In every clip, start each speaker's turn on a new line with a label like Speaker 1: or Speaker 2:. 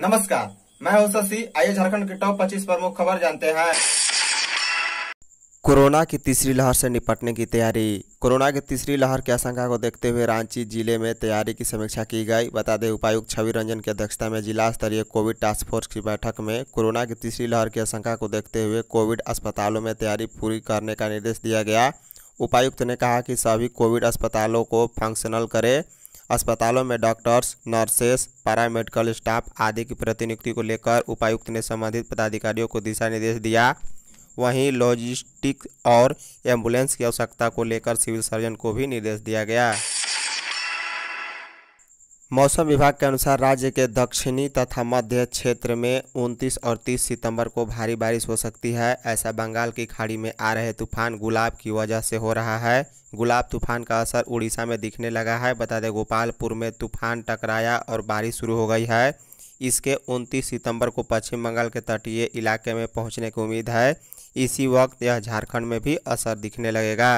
Speaker 1: नमस्कार मैं हूं शशि आइए झारखंड के टॉप 25 प्रमुख खबर जानते हैं कोरोना की तीसरी लहर से निपटने की तैयारी कोरोना की तीसरी लहर की आशंका को देखते हुए रांची जिले में तैयारी की समीक्षा की गई बता दें उपायुक्त छवि रंजन की अध्यक्षता में जिला स्तरीय कोविड टास्क फोर्स की बैठक में कोरोना की तीसरी लहर की आशंका को देखते हुए कोविड अस्पतालों में तैयारी पूरी करने का निर्देश दिया गया उपायुक्त ने कहा कि सभी कोविड अस्पतालों को फंक्शनल करें अस्पतालों में डॉक्टर्स नर्सेस पैरामेडिकल स्टाफ आदि की प्रतिनियुक्ति को लेकर उपायुक्त ने संबंधित पदाधिकारियों को दिशा निर्देश दिया वहीं लॉजिस्टिक और एम्बुलेंस की आवश्यकता को लेकर सिविल सर्जन को भी निर्देश दिया गया मौसम विभाग के अनुसार राज्य के दक्षिणी तथा मध्य क्षेत्र में 29 और 30 सितंबर को भारी बारिश हो सकती है ऐसा बंगाल की खाड़ी में आ रहे तूफान गुलाब की वजह से हो रहा है गुलाब तूफान का असर उड़ीसा में दिखने लगा है बता दें गोपालपुर में तूफान टकराया और बारिश शुरू हो गई है इसके 29 सितंबर को पश्चिम बंगाल के तटीय इलाके में पहुंचने की उम्मीद है इसी वक्त यह झारखंड में भी असर दिखने लगेगा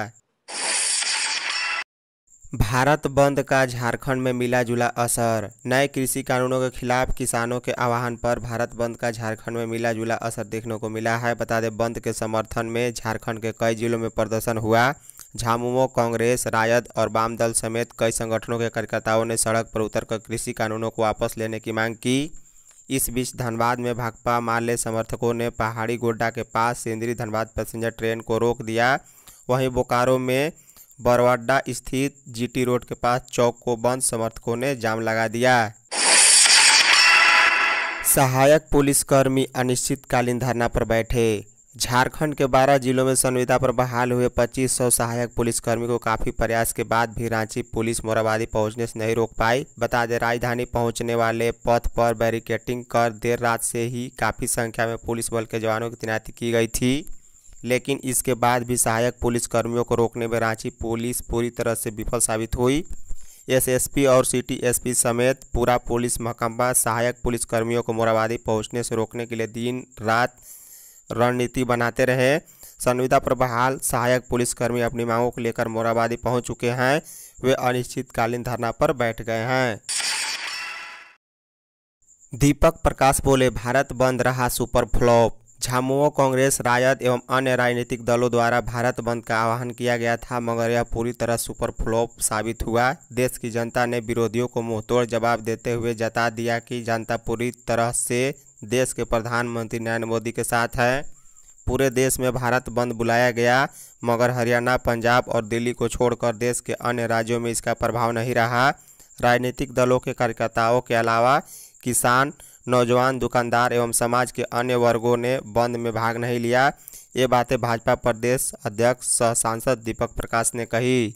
Speaker 1: भारत बंद का झारखंड में मिला जुला असर नए कृषि कानूनों के खिलाफ किसानों के आह्वान पर भारत बंद का झारखंड में मिला जुला असर देखने को मिला है बता दें बंद के समर्थन में झारखंड के कई जिलों में प्रदर्शन हुआ झामुमो कांग्रेस रायद और वाम दल समेत कई संगठनों के कार्यकर्ताओं ने सड़क पर उतरकर कृषि कानूनों को वापस लेने की मांग की इस बीच धनबाद में भाकपा माले समर्थकों ने पहाड़ी गोड्डा के पास सेंद्रीय धनबाद पैसेंजर ट्रेन को रोक दिया वहीं बोकारो में बरवाडा स्थित जीटी रोड के पास चौक को बंद समर्थकों ने जाम लगा दिया सहायक पुलिसकर्मी अनिश्चितकालीन धरना पर बैठे झारखंड के 12 जिलों में संविदा पर बहाल हुए 2500 सहायक पुलिसकर्मी को काफ़ी प्रयास के बाद भी रांची पुलिस मोराबादी पहुंचने से नहीं रोक पाई बता दें राजधानी पहुंचने वाले पथ पर बैरिकेटिंग कर देर रात से ही काफ़ी संख्या में पुलिस बल के जवानों की तैनाती की गई थी लेकिन इसके बाद भी सहायक पुलिसकर्मियों को रोकने में रांची पुलिस पूरी तरह से विफल साबित हुई एसएसपी और सिटी एसपी समेत पूरा पुलिस महकमा सहायक पुलिसकर्मियों को मोराबादी पहुंचने से रोकने के लिए दिन रात रणनीति बनाते रहे संविदा पर बहाल सहायक पुलिसकर्मी अपनी मांगों को लेकर मोराबादी पहुंच चुके हैं वे अनिश्चितकालीन धरना पर बैठ गए हैं दीपक प्रकाश बोले भारत बंद रहा सुपर फ्लॉप झामुओ कांग्रेस राजद एवं अन्य राजनीतिक दलों द्वारा भारत बंद का आह्वान किया गया था मगर यह पूरी तरह सुपर फ्लॉप साबित हुआ देश की जनता ने विरोधियों को मुंहतोड़ जवाब देते हुए जता दिया कि जनता पूरी तरह से देश के प्रधानमंत्री नरेंद्र मोदी के साथ है पूरे देश में भारत बंद बुलाया गया मगर हरियाणा पंजाब और दिल्ली को छोड़कर देश के अन्य राज्यों में इसका प्रभाव नहीं रहा राजनीतिक दलों के कार्यकर्ताओं के अलावा किसान नौजवान दुकानदार एवं समाज के अन्य वर्गों ने बंद में भाग नहीं लिया ये बातें भाजपा प्रदेश अध्यक्ष सह सांसद दीपक प्रकाश ने कही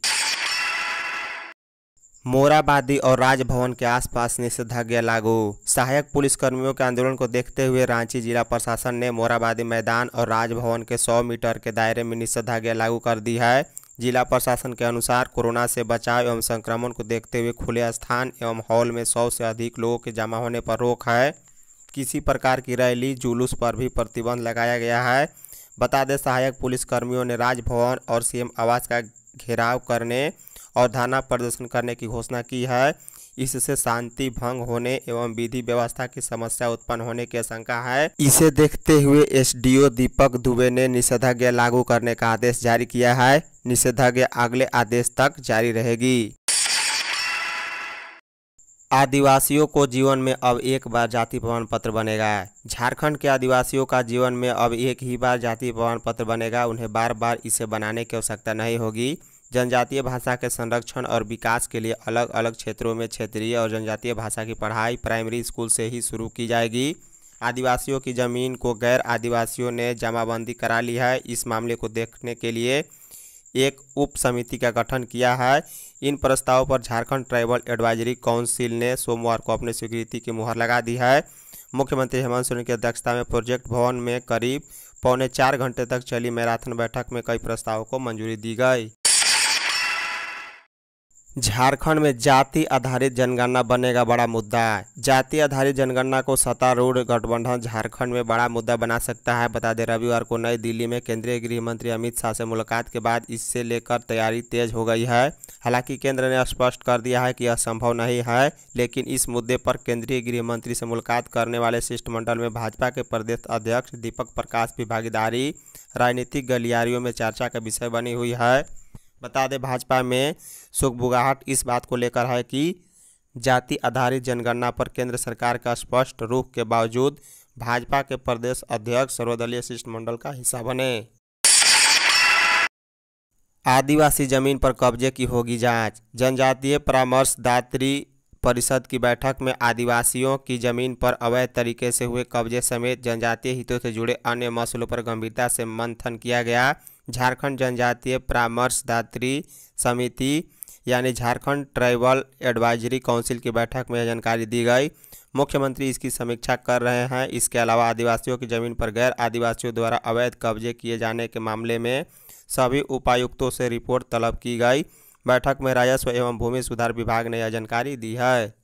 Speaker 1: मोराबादी और राजभवन के आसपास निषेधाज्ञा लागू सहायक पुलिसकर्मियों के आंदोलन को देखते हुए रांची जिला प्रशासन ने मोराबादी मैदान और राजभवन के 100 मीटर के दायरे में निषेधाज्ञा लागू कर दी है जिला प्रशासन के अनुसार कोरोना से बचाव एवं संक्रमण को देखते हुए खुले स्थान एवं हॉल में सौ से अधिक लोगों के जमा होने पर रोक है किसी प्रकार की रैली जुलूस पर भी प्रतिबंध लगाया गया है बता दें सहायक पुलिसकर्मियों ने राजभवन और सीएम आवास का घेराव करने और धरना प्रदर्शन करने की घोषणा की है इससे शांति भंग होने एवं विधि व्यवस्था की समस्या उत्पन्न होने की आशंका है इसे देखते हुए एसडीओ दीपक दुबे ने निषेधाज्ञा लागू करने का आदेश जारी किया है निषेधाज्ञा अगले आदेश तक जारी रहेगी आदिवासियों को जीवन में अब एक बार जाति प्रमाण पत्र बनेगा झारखंड के आदिवासियों का जीवन में अब एक ही बार जाति प्रमाण पत्र बनेगा उन्हें बार बार इसे बनाने की आवश्यकता नहीं होगी जनजातीय भाषा के संरक्षण और विकास के लिए अलग अलग क्षेत्रों में क्षेत्रीय और जनजातीय भाषा की पढ़ाई प्राइमरी स्कूल से ही शुरू की जाएगी आदिवासियों की ज़मीन को गैर आदिवासियों ने जमाबंदी करा ली है इस मामले को देखने के लिए एक उप समिति का गठन किया है इन प्रस्तावों पर झारखंड ट्राइबल एडवाइजरी काउंसिल ने सोमवार को अपनी स्वीकृति की मुहर लगा दी है मुख्यमंत्री हेमंत सोरेन की अध्यक्षता में प्रोजेक्ट भवन में करीब पौने चार घंटे तक चली मैराथन बैठक में कई प्रस्तावों को मंजूरी दी गई झारखंड में जाति आधारित जनगणना बनेगा बड़ा मुद्दा जाति आधारित जनगणना को सत्तारूढ़ गठबंधन झारखंड में बड़ा मुद्दा बना सकता है बता दें रविवार को नई दिल्ली में केंद्रीय गृह मंत्री अमित शाह से मुलाकात के बाद इससे लेकर तैयारी तेज हो गई है हालांकि केंद्र ने स्पष्ट कर दिया है कि यह संभव नहीं है लेकिन इस मुद्दे पर केंद्रीय गृह मंत्री से मुलाकात करने वाले शिष्टमंडल में भाजपा के प्रदेश अध्यक्ष दीपक प्रकाश की भागीदारी राजनीतिक गलियारियों में चर्चा का विषय बनी हुई है बता दें भाजपा में शोकबुगाहट इस बात को लेकर है कि जाति आधारित जनगणना पर केंद्र सरकार का स्पष्ट रुख के बावजूद भाजपा के प्रदेश अध्यक्ष सर्वदलीय शिष्टमंडल का हिस्सा बने आदिवासी जमीन पर कब्जे की होगी जांच जनजातीय परामर्शदात्री परिषद की बैठक में आदिवासियों की जमीन पर अवैध तरीके से हुए कब्जे समेत जनजातीय हितों से जुड़े अन्य मसलों पर गंभीरता से मंथन किया गया झारखंड जनजातीय परामर्शदात्री समिति यानी झारखंड ट्राइबल एडवाइजरी काउंसिल की बैठक में यह जानकारी दी गई मुख्यमंत्री इसकी समीक्षा कर रहे हैं इसके अलावा आदिवासियों की जमीन पर गैर आदिवासियों द्वारा अवैध कब्जे किए जाने के मामले में सभी उपायुक्तों से रिपोर्ट तलब की गई बैठक में राजस्व एवं भूमि सुधार विभाग ने यह जानकारी दी है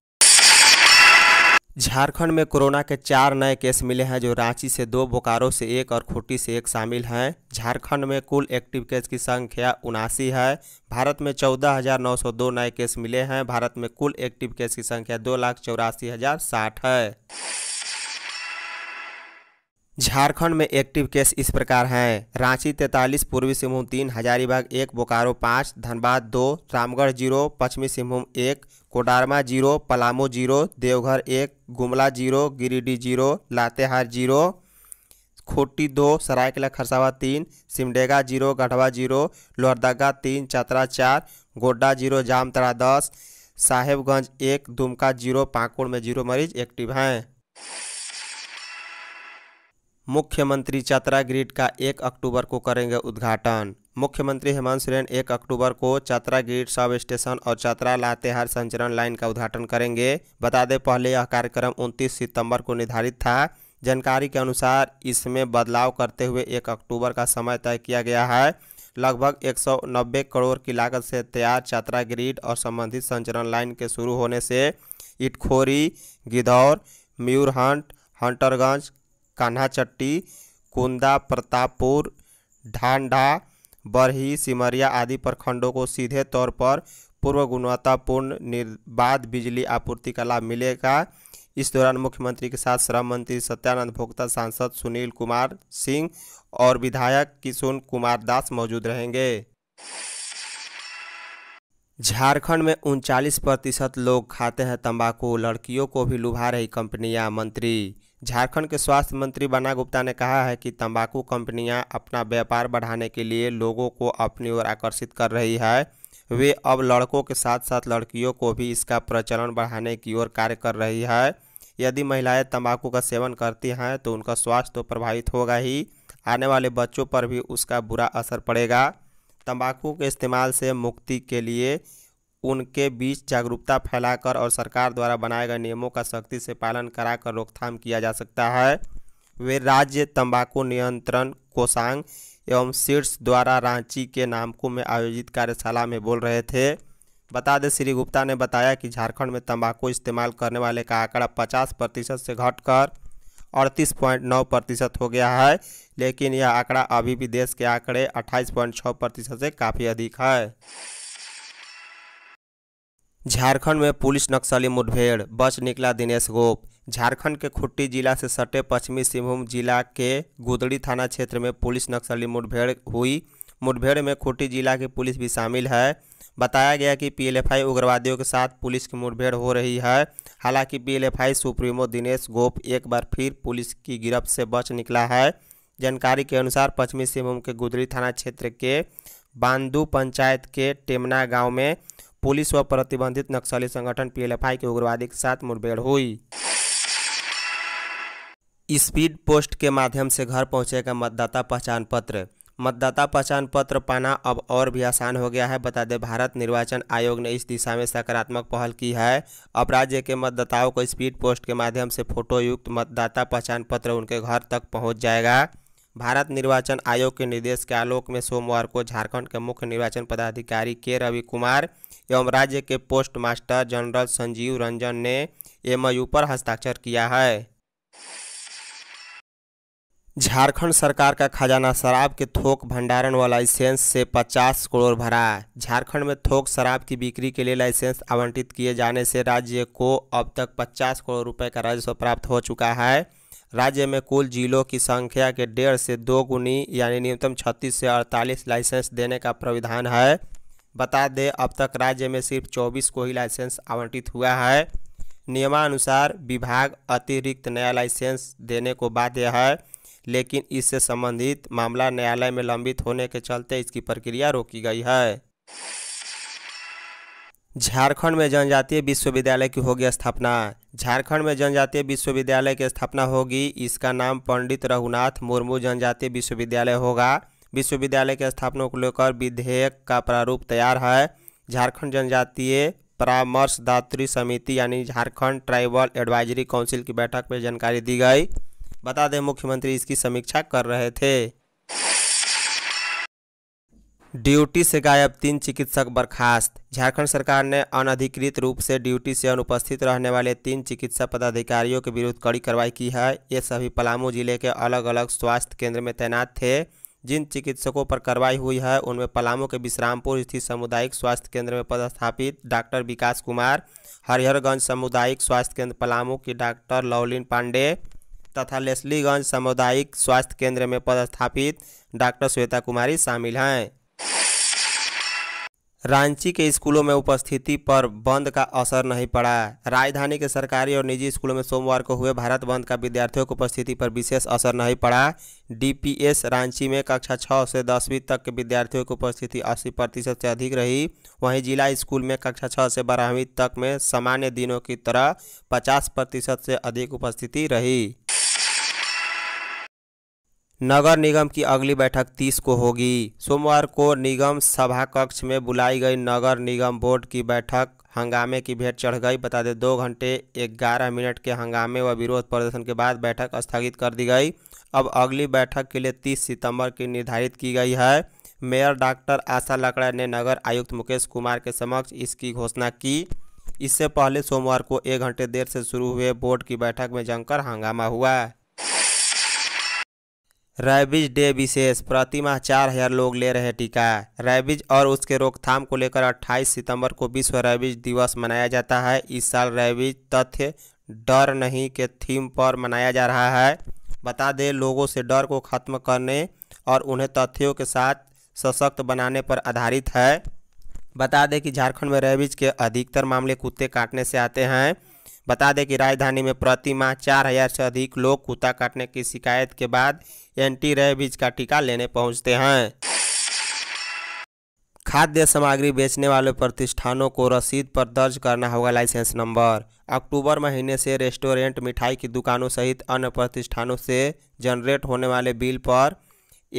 Speaker 1: झारखंड में कोरोना के चार नए केस मिले हैं जो रांची से दो बोकारो से एक और खूंटी से एक शामिल हैं झारखंड में कुल एक्टिव केस की संख्या उनासी है भारत में चौदह हज़ार नौ सौ दो नए केस मिले हैं भारत में कुल एक्टिव केस की संख्या दो लाख चौरासी हज़ार साठ है झारखंड में एक्टिव केस इस प्रकार हैं रांची तैंतालीस पूर्वी सिंहभूम तीन हजारीबाग एक बोकारो पाँच धनबाद दो रामगढ़ जीरो पश्चिमी सिंहभूम एक कोडारमा जीरो पलामू जीरो देवघर एक Gumla zero Giridih zero Latehar zero खोटी दो सरायकला खरसावा तीन सिमडेगा जीरो गढ़वा जीरो लोहरदगा तीन चतरा चार गोड्डा जीरो जामतरा दस साहेबगंज एक दुमका जीरो पाकुड़ में जीरो मरीज एक्टिव हैं मुख्यमंत्री चतरा ग्रिड का एक अक्टूबर को करेंगे उद्घाटन मुख्यमंत्री हेमंत सोरेन एक अक्टूबर को चतरा ग्रिड सब स्टेशन और चतरा लातेहार संचरण लाइन का उद्घाटन करेंगे बता दें पहले यह कार्यक्रम 29 सितंबर को निर्धारित था जानकारी के अनुसार इसमें बदलाव करते हुए एक अक्टूबर का समय तय किया गया है लगभग 190 करोड़ की लागत से तैयार चतरा ग्रिड और संबंधित संचरण लाइन के शुरू होने से इटखोरी गिदौर म्यूरहंट हंटरगंज कान्हाचट्टी कुंदा प्रतापपुर ढांढा बरही सिमरिया आदि प्रखंडों को सीधे तौर पर पूर्व गुणवत्तापूर्ण निर्बाध बिजली आपूर्ति का लाभ मिलेगा इस दौरान मुख्यमंत्री के साथ श्रम मंत्री सत्यानंद भोक्ता सांसद सुनील कुमार सिंह और विधायक किशोर कुमार दास मौजूद रहेंगे झारखंड में उनचालीस प्रतिशत लोग खाते हैं तंबाकू लड़कियों को भी लुभा रही कंपनियां मंत्री झारखंड के स्वास्थ्य मंत्री बना गुप्ता ने कहा है कि तंबाकू कंपनियां अपना व्यापार बढ़ाने के लिए लोगों को अपनी ओर आकर्षित कर रही है वे अब लड़कों के साथ साथ लड़कियों को भी इसका प्रचलन बढ़ाने की ओर कार्य कर रही है यदि महिलाएं तंबाकू का सेवन करती हैं तो उनका स्वास्थ्य तो प्रभावित होगा ही आने वाले बच्चों पर भी उसका बुरा असर पड़ेगा तंबाकू के इस्तेमाल से मुक्ति के लिए उनके बीच जागरूकता फैलाकर और सरकार द्वारा बनाए गए नियमों का सख्ती से पालन कराकर रोकथाम किया जा सकता है वे राज्य तंबाकू नियंत्रण कोसांग एवं सीड्स द्वारा रांची के नामकू में आयोजित कार्यशाला में बोल रहे थे बता दें श्री गुप्ता ने बताया कि झारखंड में तंबाकू इस्तेमाल करने वाले का आंकड़ा पचास प्रतिशत से घटकर अड़तीस पॉइंट नौ प्रतिशत हो गया है लेकिन यह आंकड़ा अभी भी देश के आंकड़े अट्ठाईस पॉइंट छः प्रतिशत से काफ़ी अधिक है झारखंड में पुलिस नक्सली मुठभेड़ बच निकला दिनेश गोप झारखंड के खुट्टी जिला से सटे पश्चिमी सिंहभूम जिला के गुदड़ी थाना क्षेत्र में पुलिस नक्सली मुठभेड़ हुई मुठभेड़ में खुट्टी जिला की पुलिस भी शामिल है बताया गया कि पीएलएफआई उग्रवादियों के साथ पुलिस की मुठभेड़ हो रही है हालांकि पीएलएफआई सुप्रीमो दिनेश गोप एक बार फिर पुलिस की गिरफ्त से बच निकला है जानकारी के अनुसार पश्चिमी सिंहभूम के गुदड़ी थाना क्षेत्र के बांदू पंचायत के टेमना गाँव में पुलिस व प्रतिबंधित नक्सली संगठन पीएलएफआई के उग्रवादी के साथ मुठभेड़ हुई स्पीड पोस्ट के माध्यम से घर पहुंचेगा मतदाता पहचान पत्र मतदाता पहचान पत्र पाना अब और भी आसान हो गया है बता दें भारत निर्वाचन आयोग ने इस दिशा में सकारात्मक पहल की है अब राज्य के मतदाताओं को स्पीड पोस्ट के माध्यम से फोटोयुक्त मतदाता पहचान पत्र उनके घर तक पहुंच जाएगा भारत निर्वाचन आयोग के निर्देश के आलोक में सोमवार को झारखंड के मुख्य निर्वाचन पदाधिकारी के रवि कुमार एवं राज्य के post master general Sanjeev Ranjan ने एमयू पर हस्ताक्षर किया है झारखंड सरकार का खजाना शराब के थोक भंडारण व लाइसेंस से 50 करोड़ भरा झारखंड में थोक शराब की बिक्री के लिए लाइसेंस आवंटित किए जाने से राज्य को अब तक 50 करोड़ रुपए का राजस्व प्राप्त हो चुका है राज्य में कुल जिलों की संख्या के डेढ़ से दो गुनी यानी न्यूनतम 36 से 48 लाइसेंस देने का प्राविधान है बता दें अब तक राज्य में सिर्फ 24 को ही लाइसेंस आवंटित हुआ है नियमानुसार विभाग अतिरिक्त नया लाइसेंस देने को बाध्य है लेकिन इससे संबंधित मामला न्यायालय में लंबित होने के चलते इसकी प्रक्रिया रोकी गई है झारखंड में जनजातीय विश्वविद्यालय की होगी स्थापना झारखंड में जनजातीय विश्वविद्यालय की स्थापना होगी इसका नाम पंडित रघुनाथ मुर्मू जनजातीय विश्वविद्यालय होगा विश्वविद्यालय के स्थापना को लेकर विधेयक का प्रारूप तैयार है झारखंड जनजातीय परामर्शदात्री समिति यानी झारखंड ट्राइबल एडवाइजरी काउंसिल की बैठक में जानकारी दी गई बता दें मुख्यमंत्री इसकी समीक्षा कर रहे थे ड्यूटी से गायब तीन चिकित्सक बर्खास्त झारखंड सरकार ने अनधिकृत रूप से ड्यूटी से अनुपस्थित रहने वाले तीन चिकित्सा पदाधिकारियों के विरुद्ध कड़ी कार्रवाई की है ये सभी पलामू जिले के अलग अलग स्वास्थ्य केंद्र में तैनात थे जिन चिकित्सकों पर कार्रवाई हुई है उनमें पलामू के विश्रामपुर स्थित सामुदायिक स्वास्थ्य केंद्र में पदस्थापित डॉक्टर विकास कुमार हरिहरगंज सामुदायिक स्वास्थ्य केंद्र पलामू की डॉक्टर लवलिन पांडे तथा लेस्लीगंज सामुदायिक स्वास्थ्य केंद्र में पदस्थापित डॉक्टर श्वेता कुमारी शामिल हैं रांची के स्कूलों में उपस्थिति पर बंद का असर नहीं पड़ा राजधानी के सरकारी और निजी स्कूलों में सोमवार को हुए भारत बंद का विद्यार्थियों की उपस्थिति पर विशेष असर नहीं पड़ा डीपीएस रांची में कक्षा छः से दसवीं तक के विद्यार्थियों की उपस्थिति अस्सी प्रतिशत से अधिक रही वहीं जिला स्कूल में कक्षा छः से बारहवीं तक में सामान्य दिनों की तरह पचास प्रतिशत से अधिक उपस्थिति रही नगर निगम की अगली बैठक 30 को होगी सोमवार को निगम सभा कक्ष में बुलाई गई नगर निगम बोर्ड की बैठक हंगामे की भेंट चढ़ गई बता दें दो घंटे ग्यारह मिनट के हंगामे व विरोध प्रदर्शन के बाद बैठक स्थगित कर दी गई अब अगली बैठक के लिए 30 सितंबर की निर्धारित की गई है मेयर डॉक्टर आशा लकड़ा ने नगर आयुक्त मुकेश कुमार के समक्ष इसकी घोषणा की इससे पहले सोमवार को एक घंटे देर से शुरू हुए बोर्ड की बैठक में जमकर हंगामा हुआ रैबिज डे विशेष प्रतिमाह चार हजार लोग ले रहे टीका रैबिज और उसके रोकथाम को लेकर 28 सितंबर को विश्व रैबिज दिवस मनाया जाता है इस साल रैबिज तथ्य डर नहीं के थीम पर मनाया जा रहा है बता दें लोगों से डर को खत्म करने और उन्हें तथ्यों के साथ सशक्त बनाने पर आधारित है बता दें कि झारखंड में रैबिज के अधिकतर मामले कुत्ते काटने से आते हैं बता दें कि राजधानी में प्रति माह चार हजार से अधिक लोग कुत्ता काटने की शिकायत के बाद एंटी रेबीज का टीका लेने पहुंचते हैं खाद्य सामग्री बेचने वाले प्रतिष्ठानों को रसीद पर दर्ज करना होगा लाइसेंस नंबर अक्टूबर महीने से रेस्टोरेंट मिठाई की दुकानों सहित अन्य प्रतिष्ठानों से जनरेट होने वाले बिल पर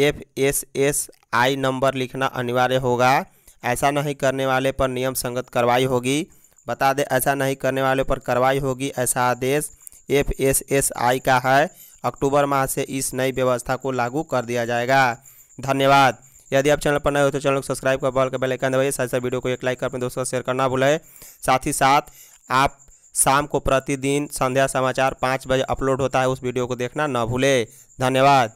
Speaker 1: F S S I number लिखना अनिवार्य होगा ऐसा नहीं करने वाले पर नियम संगत कार्रवाई होगी बता दें ऐसा नहीं करने वालों पर कार्रवाई होगी ऐसा आदेश एफ एस एस आई का है अक्टूबर माह से इस नई व्यवस्था को लागू कर दिया जाएगा धन्यवाद यदि आप चैनल पर नए हो तो चैनल को सब्सक्राइब कर बॉल का बेलाइकन दबाइए साथ साथ वीडियो को एक लाइक कर अपने दोस्तों शेयर करना भूलें साथ ही साथ आप शाम को प्रतिदिन संध्या समाचार पाँच बजे अपलोड होता है उस वीडियो को देखना न भूलें धन्यवाद